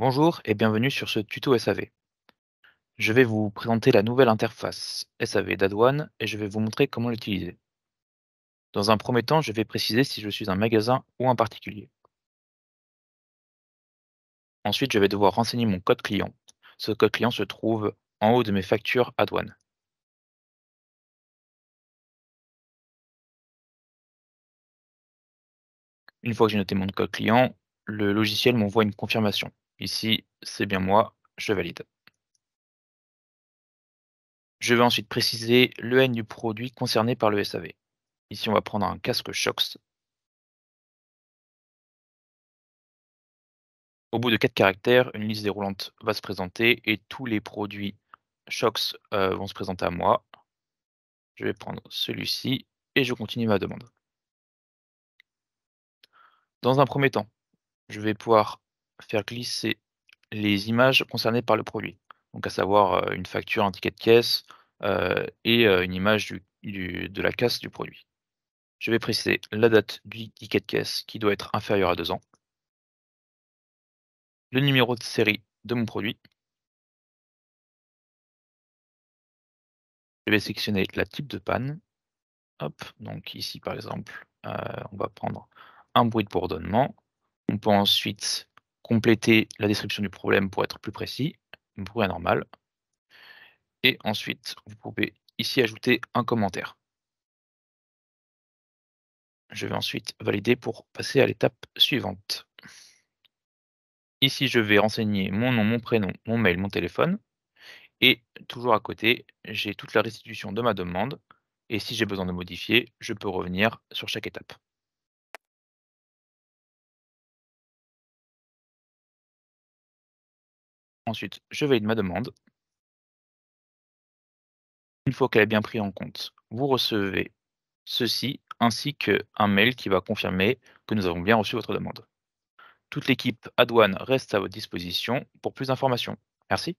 Bonjour et bienvenue sur ce tuto SAV. Je vais vous présenter la nouvelle interface SAV d'Adouane et je vais vous montrer comment l'utiliser. Dans un premier temps, je vais préciser si je suis un magasin ou un particulier. Ensuite, je vais devoir renseigner mon code client. Ce code client se trouve en haut de mes factures Adouane. Une fois que j'ai noté mon code client, le logiciel m'envoie une confirmation. Ici, c'est bien moi, je valide. Je vais ensuite préciser le N du produit concerné par le SAV. Ici, on va prendre un casque Shox. Au bout de quatre caractères, une liste déroulante va se présenter et tous les produits Shox euh, vont se présenter à moi. Je vais prendre celui-ci et je continue ma demande. Dans un premier temps, je vais pouvoir faire glisser les images concernées par le produit, donc à savoir euh, une facture, un ticket de caisse euh, et euh, une image de la casse du produit. Je vais préciser la date du ticket de caisse qui doit être inférieure à 2 ans, le numéro de série de mon produit. Je vais sélectionner la type de panne. donc ici par exemple, on va prendre un bruit de bourdonnement. On peut ensuite compléter la description du problème pour être plus précis, pour être normal. Et ensuite, vous pouvez ici ajouter un commentaire. Je vais ensuite valider pour passer à l'étape suivante. Ici, je vais renseigner mon nom, mon prénom, mon mail, mon téléphone. Et toujours à côté, j'ai toute la restitution de ma demande. Et si j'ai besoin de modifier, je peux revenir sur chaque étape. Ensuite, je valide ma demande. Une fois qu'elle est bien prise en compte, vous recevez ceci ainsi qu'un mail qui va confirmer que nous avons bien reçu votre demande. Toute l'équipe Adouane reste à votre disposition pour plus d'informations. Merci.